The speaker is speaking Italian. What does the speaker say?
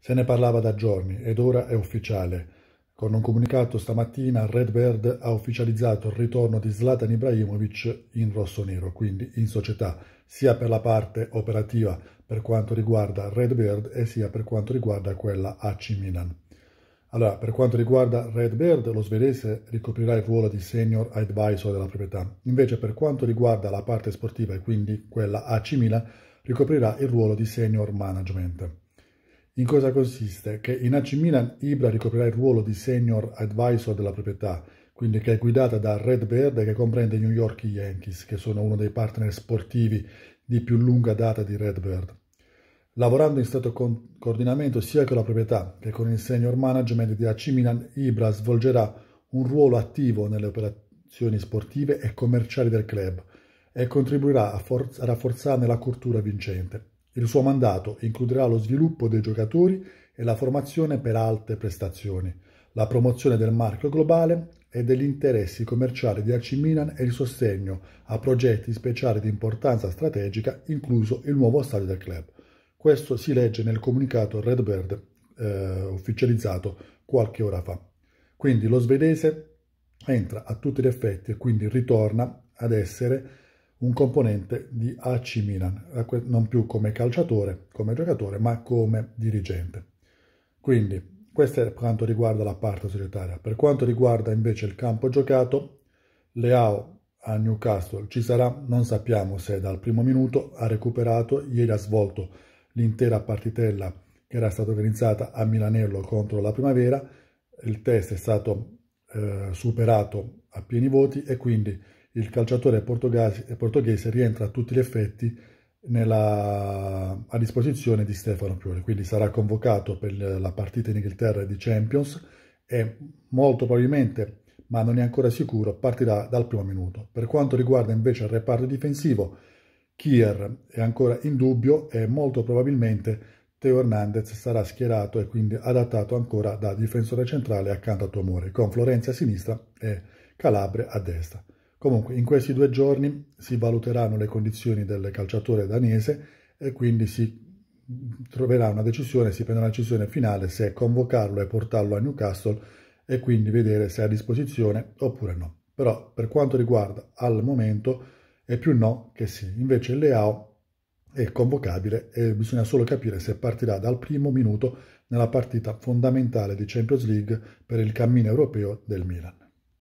Se ne parlava da giorni ed ora è ufficiale. Con un comunicato stamattina Red Bird ha ufficializzato il ritorno di Zlatan Ibrahimovic in rosso-nero, quindi in società, sia per la parte operativa per quanto riguarda Red Bird e sia per quanto riguarda quella AC Milan. Allora, per quanto riguarda Red Bird, lo svedese ricoprirà il ruolo di senior advisor della proprietà, invece per quanto riguarda la parte sportiva e quindi quella AC Milan, ricoprirà il ruolo di senior management. In cosa consiste? Che in AC Milan Ibra ricoprirà il ruolo di senior advisor della proprietà, quindi che è guidata da Red Bird e che comprende i New York Yankees, che sono uno dei partner sportivi di più lunga data di Red Bird. Lavorando in stato con coordinamento sia con la proprietà che con il senior management di AC Milan, Ibra svolgerà un ruolo attivo nelle operazioni sportive e commerciali del club e contribuirà a, a rafforzarne la cultura vincente. Il suo mandato includerà lo sviluppo dei giocatori e la formazione per alte prestazioni, la promozione del marchio globale e degli interessi commerciali di AC Milan e il sostegno a progetti speciali di importanza strategica, incluso il nuovo stadio del club. Questo si legge nel comunicato Red Bird eh, ufficializzato qualche ora fa. Quindi lo svedese entra a tutti gli effetti e quindi ritorna ad essere un componente di AC Milan, eh, non più come calciatore, come giocatore, ma come dirigente. Quindi, questo è per quanto riguarda la parte societaria. Per quanto riguarda invece il campo giocato, Leao a Newcastle ci sarà, non sappiamo se dal primo minuto ha recuperato, ieri ha svolto l'intera partitella che era stata organizzata a Milanello contro la Primavera, il test è stato eh, superato a pieni voti e quindi il calciatore portoghese, portoghese rientra a tutti gli effetti nella, a disposizione di Stefano Pioli, quindi sarà convocato per la partita in Inghilterra di Champions e molto probabilmente, ma non è ancora sicuro, partirà dal primo minuto. Per quanto riguarda invece il reparto difensivo, Kier è ancora in dubbio e molto probabilmente Teo Hernandez sarà schierato e quindi adattato ancora da difensore centrale accanto a Tomori, con Florenzi a sinistra e Calabria a destra. Comunque, in questi due giorni si valuteranno le condizioni del calciatore danese e quindi si troverà una decisione, si prenderà una decisione finale se convocarlo e portarlo a Newcastle e quindi vedere se è a disposizione oppure no. Però per quanto riguarda al momento è più no che sì. Invece il Leao è convocabile e bisogna solo capire se partirà dal primo minuto nella partita fondamentale di Champions League per il cammino europeo del Milan.